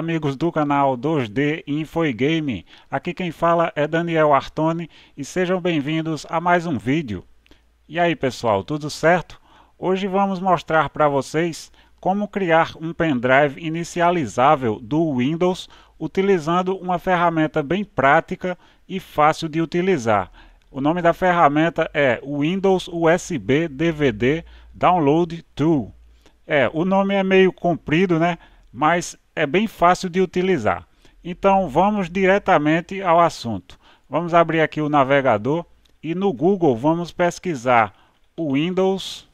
amigos do canal 2D Infogame. Aqui quem fala é Daniel Artone e sejam bem-vindos a mais um vídeo. E aí pessoal, tudo certo? Hoje vamos mostrar para vocês como criar um pendrive inicializável do Windows utilizando uma ferramenta bem prática e fácil de utilizar. O nome da ferramenta é Windows USB DVD Download Tool. É, o nome é meio comprido, né? Mas é bem fácil de utilizar. Então vamos diretamente ao assunto. Vamos abrir aqui o navegador e no Google vamos pesquisar Windows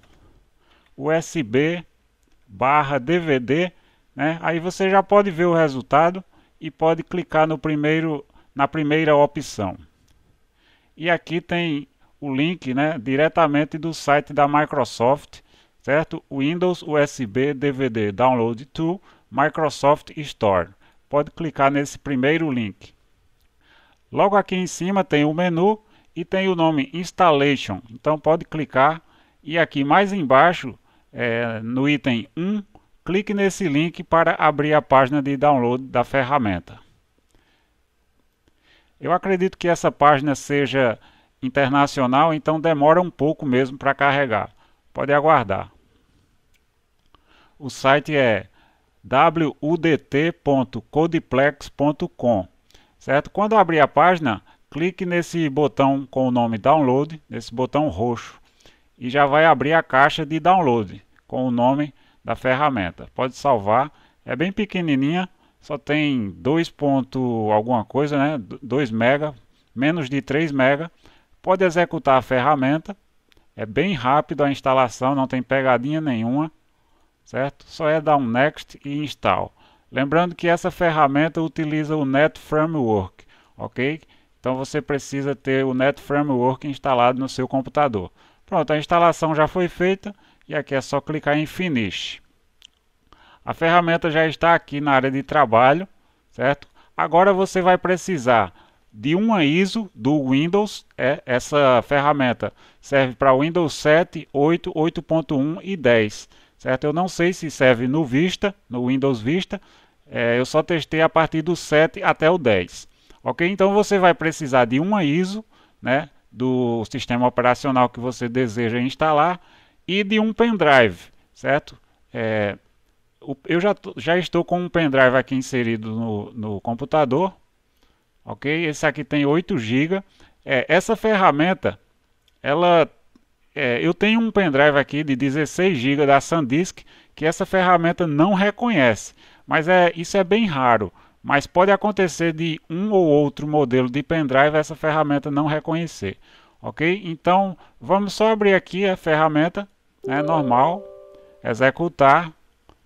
USB barra DVD. Né? Aí você já pode ver o resultado e pode clicar no primeiro, na primeira opção. E aqui tem o link né, diretamente do site da Microsoft, certo? Windows USB DVD Download Tool. Microsoft Store. Pode clicar nesse primeiro link. Logo aqui em cima tem o menu e tem o nome Installation. Então pode clicar e aqui mais embaixo, é, no item 1, clique nesse link para abrir a página de download da ferramenta. Eu acredito que essa página seja internacional, então demora um pouco mesmo para carregar. Pode aguardar. O site é wudt.codeplex.com, certo? Quando abrir a página, clique nesse botão com o nome Download, nesse botão roxo, e já vai abrir a caixa de download com o nome da ferramenta. Pode salvar, é bem pequenininha, só tem 2 ponto alguma coisa, né? 2 mega, menos de 3 mega. Pode executar a ferramenta, é bem rápido a instalação, não tem pegadinha nenhuma certo? Só é dar um next e install. Lembrando que essa ferramenta utiliza o Net Framework, ok? Então você precisa ter o Net Framework instalado no seu computador. Pronto, a instalação já foi feita e aqui é só clicar em Finish. A ferramenta já está aqui na área de trabalho, certo? Agora você vai precisar de uma ISO do Windows. É, essa ferramenta serve para Windows 7, 8, 8.1 e 10 certo? Eu não sei se serve no Vista, no Windows Vista, é, eu só testei a partir do 7 até o 10, ok? Então você vai precisar de uma ISO, né, do sistema operacional que você deseja instalar e de um pendrive, certo? É, eu já, já estou com um pendrive aqui inserido no, no computador, ok? Esse aqui tem 8 GB. É, essa ferramenta, ela é, eu tenho um pendrive aqui de 16 GB da SanDisk que essa ferramenta não reconhece, mas é, isso é bem raro. Mas pode acontecer de um ou outro modelo de pendrive essa ferramenta não reconhecer, ok? Então vamos só abrir aqui a ferramenta, né, normal, executar,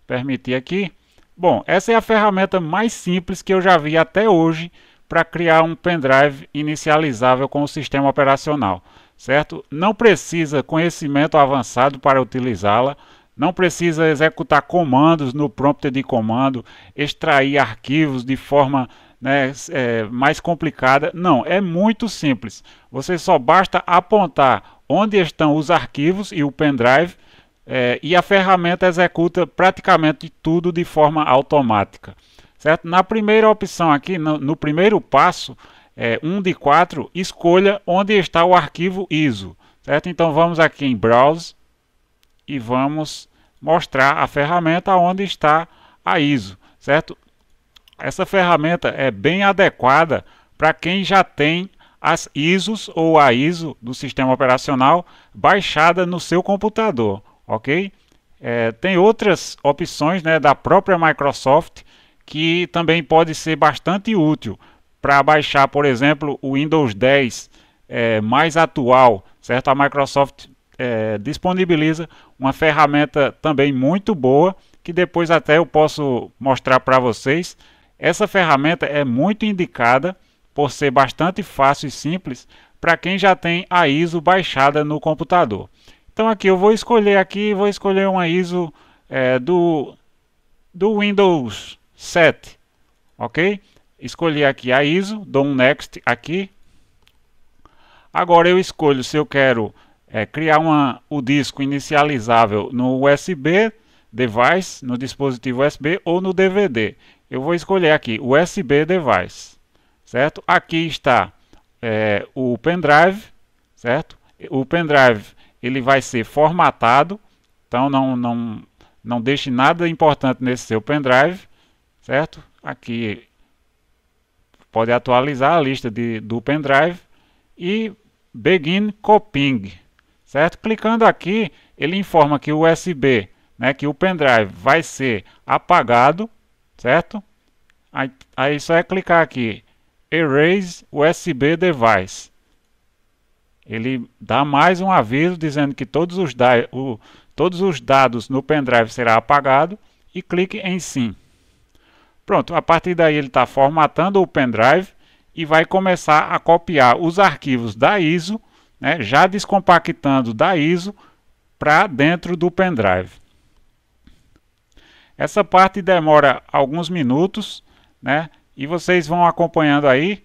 permitir aqui. Bom, essa é a ferramenta mais simples que eu já vi até hoje para criar um pendrive inicializável com o sistema operacional certo? Não precisa conhecimento avançado para utilizá-la, não precisa executar comandos no prompter de comando, extrair arquivos de forma né, é, mais complicada. Não, é muito simples. Você só basta apontar onde estão os arquivos e o pendrive é, e a ferramenta executa praticamente tudo de forma automática. Certo? Na primeira opção aqui, no, no primeiro passo, é, 1 de 4, escolha onde está o arquivo ISO. Certo? Então vamos aqui em Browse e vamos mostrar a ferramenta onde está a ISO. Certo? Essa ferramenta é bem adequada para quem já tem as ISOs ou a ISO do sistema operacional baixada no seu computador, ok? É, tem outras opções né, da própria Microsoft que também pode ser bastante útil, para baixar, por exemplo, o Windows 10 é, mais atual, certo? A Microsoft é, disponibiliza uma ferramenta também muito boa que depois até eu posso mostrar para vocês. Essa ferramenta é muito indicada por ser bastante fácil e simples para quem já tem a ISO baixada no computador. Então aqui eu vou escolher aqui, vou escolher uma ISO é, do, do Windows 7, ok? escolhi aqui a ISO, dou um Next aqui. Agora eu escolho se eu quero é, criar uma, o disco inicializável no USB device, no dispositivo USB ou no DVD. Eu vou escolher aqui USB device, certo? Aqui está é, o pendrive, certo? O pendrive ele vai ser formatado, então não, não, não deixe nada importante nesse seu pendrive, certo? Aqui Pode atualizar a lista de, do pendrive e begin copying, certo? Clicando aqui, ele informa que o USB, né, que o pendrive vai ser apagado, certo? Aí, aí só é clicar aqui, erase USB device. Ele dá mais um aviso dizendo que todos os, o, todos os dados no pendrive serão apagados e clique em sim. Pronto, a partir daí ele está formatando o pendrive e vai começar a copiar os arquivos da ISO, né, já descompactando da ISO para dentro do pendrive. Essa parte demora alguns minutos, né? E vocês vão acompanhando aí.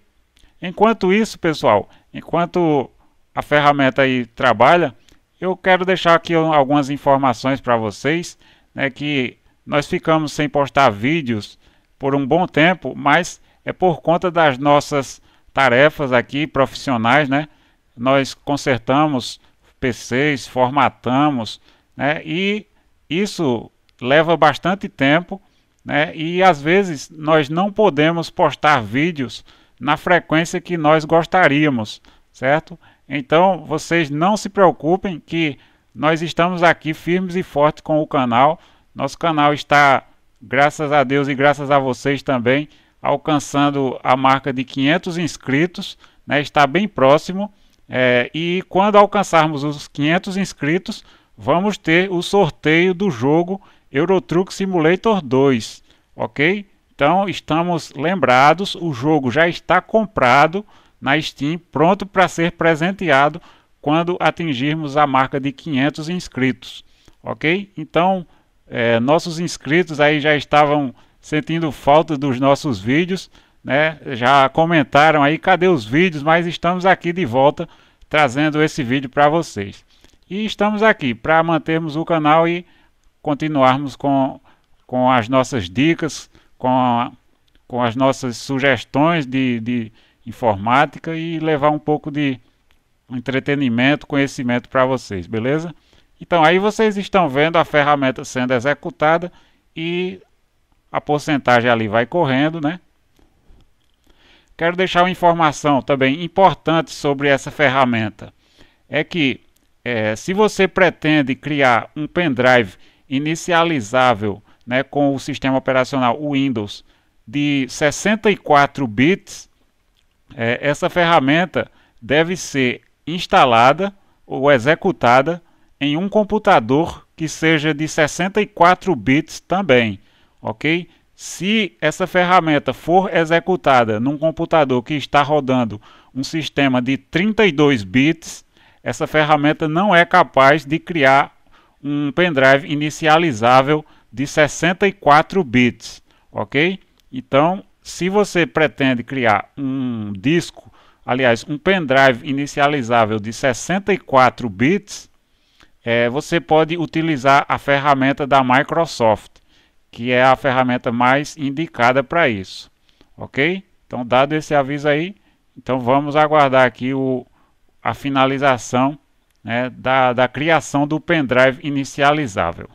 Enquanto isso, pessoal, enquanto a ferramenta aí trabalha, eu quero deixar aqui algumas informações para vocês, né? Que nós ficamos sem postar vídeos por um bom tempo, mas é por conta das nossas tarefas aqui profissionais, né? Nós consertamos PCs, formatamos, né? E isso leva bastante tempo, né? E às vezes nós não podemos postar vídeos na frequência que nós gostaríamos, certo? Então vocês não se preocupem que nós estamos aqui firmes e fortes com o canal. Nosso canal está graças a Deus e graças a vocês também, alcançando a marca de 500 inscritos, né, está bem próximo. É, e quando alcançarmos os 500 inscritos, vamos ter o sorteio do jogo Eurotruck Simulator 2, ok? Então estamos lembrados, o jogo já está comprado na Steam, pronto para ser presenteado quando atingirmos a marca de 500 inscritos, ok? Então é, nossos inscritos aí já estavam sentindo falta dos nossos vídeos, né? Já comentaram aí, cadê os vídeos? Mas estamos aqui de volta trazendo esse vídeo para vocês. E estamos aqui para mantermos o canal e continuarmos com, com as nossas dicas, com, a, com as nossas sugestões de, de informática e levar um pouco de entretenimento, conhecimento para vocês, beleza? Então aí vocês estão vendo a ferramenta sendo executada e a porcentagem ali vai correndo, né? Quero deixar uma informação também importante sobre essa ferramenta. É que é, se você pretende criar um pendrive inicializável né, com o sistema operacional Windows de 64 bits, é, essa ferramenta deve ser instalada ou executada em um computador que seja de 64 bits também, ok? Se essa ferramenta for executada num computador que está rodando um sistema de 32 bits, essa ferramenta não é capaz de criar um pendrive inicializável de 64 bits, ok? Então, se você pretende criar um disco, aliás, um pendrive inicializável de 64 bits, é, você pode utilizar a ferramenta da Microsoft, que é a ferramenta mais indicada para isso, ok? Então, dado esse aviso aí, então vamos aguardar aqui o, a finalização né, da, da criação do pendrive inicializável.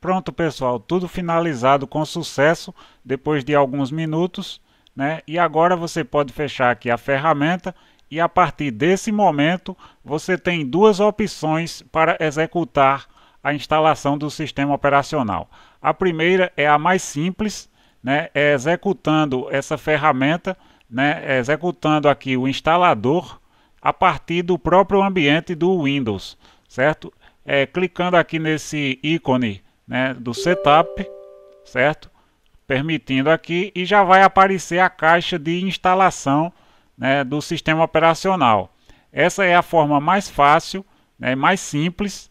Pronto, pessoal, tudo finalizado com sucesso depois de alguns minutos, né? E agora você pode fechar aqui a ferramenta e a partir desse momento você tem duas opções para executar a instalação do sistema operacional. A primeira é a mais simples, né? É executando essa ferramenta, né? É executando aqui o instalador a partir do próprio ambiente do Windows, certo? É, clicando aqui nesse ícone né, do setup, certo? Permitindo aqui e já vai aparecer a caixa de instalação né, do sistema operacional. Essa é a forma mais fácil, né, mais simples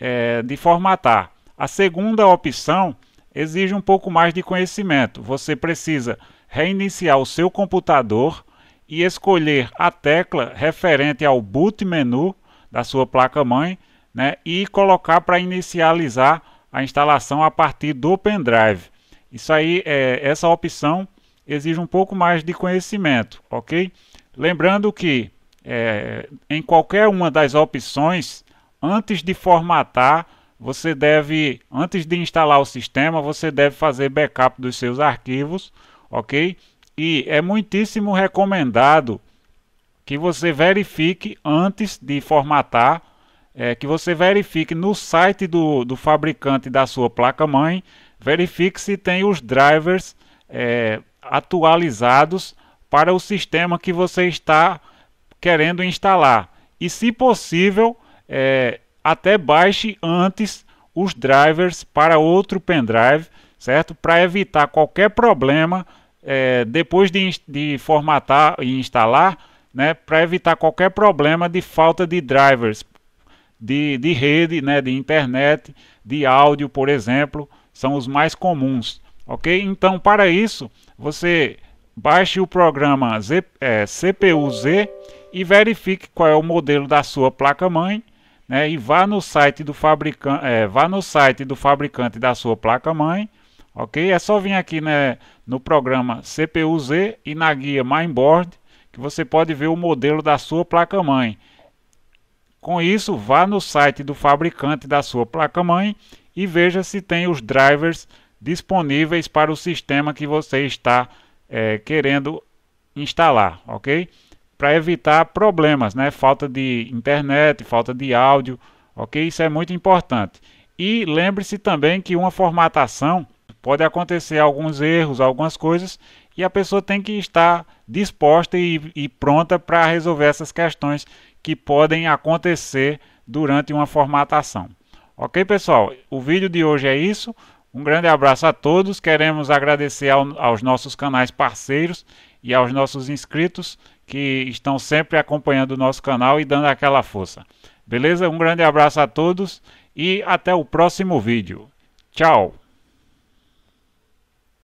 é, de formatar. A segunda opção exige um pouco mais de conhecimento. Você precisa reiniciar o seu computador e escolher a tecla referente ao boot menu da sua placa-mãe né, e colocar para inicializar a instalação a partir do pendrive. Isso aí, é, essa opção exige um pouco mais de conhecimento, ok? Lembrando que é, em qualquer uma das opções, antes de formatar, você deve, antes de instalar o sistema, você deve fazer backup dos seus arquivos, ok? E é muitíssimo recomendado que você verifique antes de formatar é, que você verifique no site do, do fabricante da sua placa-mãe, verifique se tem os drivers é, atualizados para o sistema que você está querendo instalar. E se possível, é, até baixe antes os drivers para outro pendrive, certo? Para evitar qualquer problema é, depois de, de, formatar e instalar, né? Para evitar qualquer problema de falta de drivers de, de rede, né, de internet, de áudio, por exemplo, são os mais comuns, ok? Então, para isso, você baixe o programa Z, é, CPU-Z e verifique qual é o modelo da sua placa-mãe, né, e vá no site do fabricante, é, vá no site do fabricante da sua placa-mãe, ok? É só vir aqui né, no programa CPU-Z e na guia Mainboard que você pode ver o modelo da sua placa-mãe. Com isso, vá no site do fabricante da sua placa-mãe e veja se tem os drivers disponíveis para o sistema que você está é, querendo instalar, ok? Para evitar problemas, né? Falta de internet, falta de áudio, ok? Isso é muito importante. E lembre-se também que uma formatação pode acontecer alguns erros, algumas coisas, e a pessoa tem que estar disposta e, e pronta para resolver essas questões que podem acontecer durante uma formatação. Ok, pessoal? O vídeo de hoje é isso. Um grande abraço a todos. Queremos agradecer ao, aos nossos canais parceiros e aos nossos inscritos que estão sempre acompanhando o nosso canal e dando aquela força. Beleza? Um grande abraço a todos e até o próximo vídeo. Tchau!